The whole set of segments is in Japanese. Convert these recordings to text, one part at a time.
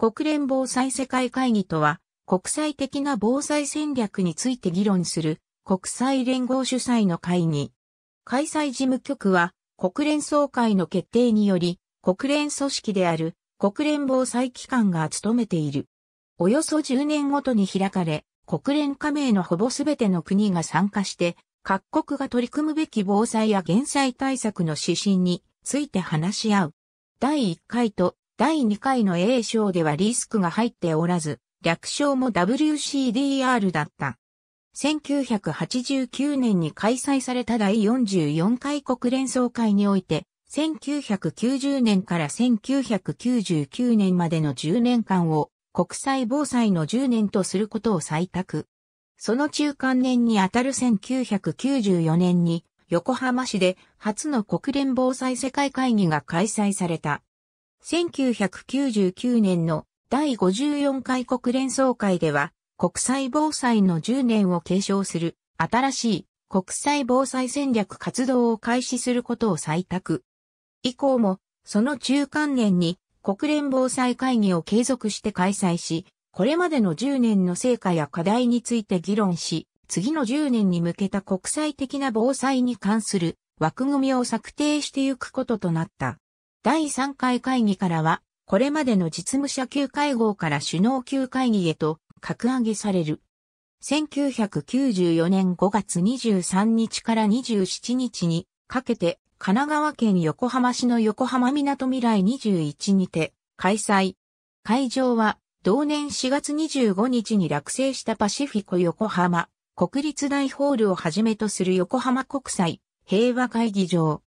国連防災世界会議とは、国際的な防災戦略について議論する国際連合主催の会議。開催事務局は国連総会の決定により国連組織である国連防災機関が務めている。およそ10年ごとに開かれ、国連加盟のほぼすべての国が参加して、各国が取り組むべき防災や減災対策の指針について話し合う。第1回と第2回の A 賞ではリスクが入っておらず、略称も WCDR だった。1989年に開催された第44回国連総会において、1990年から1999年までの10年間を国際防災の10年とすることを採択。その中間年にあたる1994年に横浜市で初の国連防災世界会議が開催された。1999年の第54回国連総会では、国際防災の10年を継承する新しい国際防災戦略活動を開始することを採択。以降も、その中間年に国連防災会議を継続して開催し、これまでの10年の成果や課題について議論し、次の10年に向けた国際的な防災に関する枠組みを策定していくこととなった。第3回会議からは、これまでの実務者級会合から首脳級会議へと格上げされる。1994年5月23日から27日にかけて神奈川県横浜市の横浜港未来21にて開催。会場は同年4月25日に落成したパシフィコ横浜国立大ホールをはじめとする横浜国際平和会議場。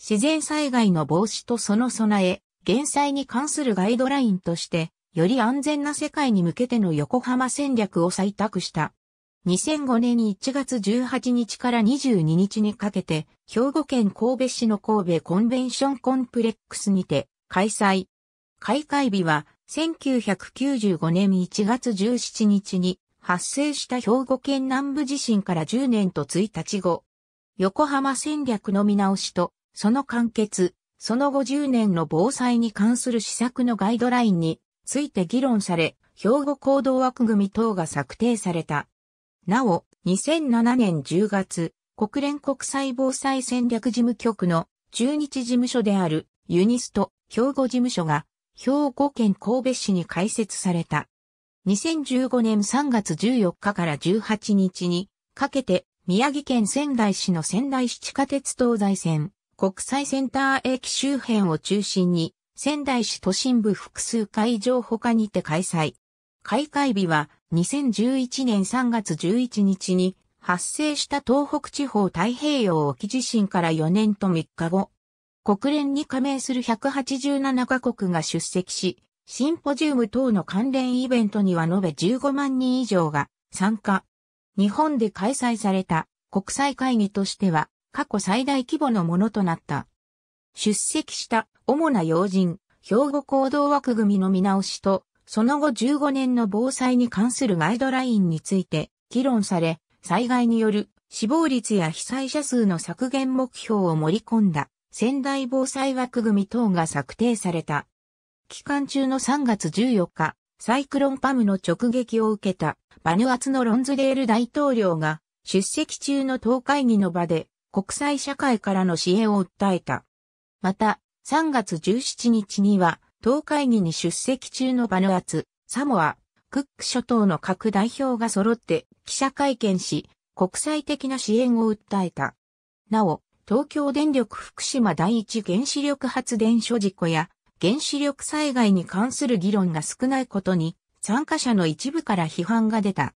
自然災害の防止とその備え、減災に関するガイドラインとして、より安全な世界に向けての横浜戦略を採択した。2005年1月18日から22日にかけて、兵庫県神戸市の神戸コンベンションコンプレックスにて開催。開会日は、1995年1月17日に発生した兵庫県南部地震から10年と1日後、横浜戦略の見直しとその完結、その後10年の防災に関する施策のガイドラインについて議論され、兵庫行動枠組等が策定された。なお、2007年10月、国連国際防災戦略事務局の中日事務所であるユニスト兵庫事務所が兵庫県神戸市に開設された。2015年3月14日から18日にかけて宮城県仙台市の仙台市地下鉄東西線国際センター駅周辺を中心に、仙台市都心部複数会場他にて開催。開会日は2011年3月11日に発生した東北地方太平洋沖地震から4年と3日後、国連に加盟する187カ国が出席し、シンポジウム等の関連イベントには延べ15万人以上が参加。日本で開催された国際会議としては過去最大規模のものとなった。出席した主な要人、兵庫行動枠組みの見直しと、その後15年の防災に関するガイドラインについて議論され、災害による死亡率や被災者数の削減目標を盛り込んだ仙台防災枠組み等が策定された。期間中の3月14日、サイクロンパムの直撃を受けたバヌアツのロンズデール大統領が出席中の党会議の場で国際社会からの支援を訴えた。また、3月17日には、党会議に出席中のバヌアツ、サモア、クック諸島の各代表が揃って記者会見し、国際的な支援を訴えた。なお、東京電力福島第一原子力発電所事故や原子力災害に関する議論が少ないことに参加者の一部から批判が出た。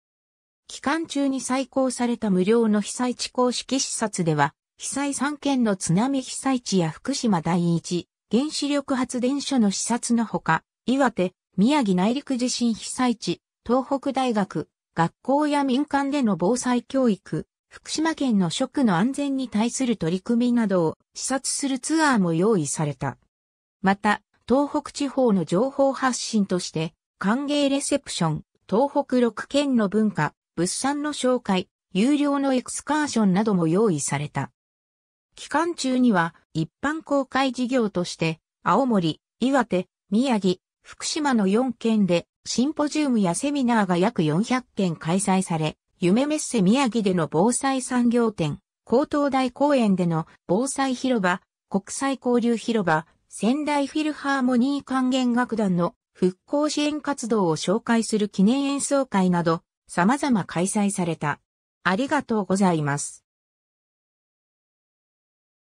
期間中に再興された無料の被災地公式視察では、被災3県の津波被災地や福島第一原子力発電所の視察のほか、岩手、宮城内陸地震被災地、東北大学、学校や民間での防災教育、福島県の食の安全に対する取り組みなどを視察するツアーも用意された。また、東北地方の情報発信として、歓迎レセプション、東北6県の文化、物産の紹介、有料のエクスカーションなども用意された。期間中には一般公開事業として、青森、岩手、宮城、福島の4県でシンポジウムやセミナーが約400件開催され、夢メッセ宮城での防災産業展、高等大公園での防災広場、国際交流広場、仙台フィルハーモニー管弦楽団の復興支援活動を紹介する記念演奏会など、様々開催された。ありがとうございます。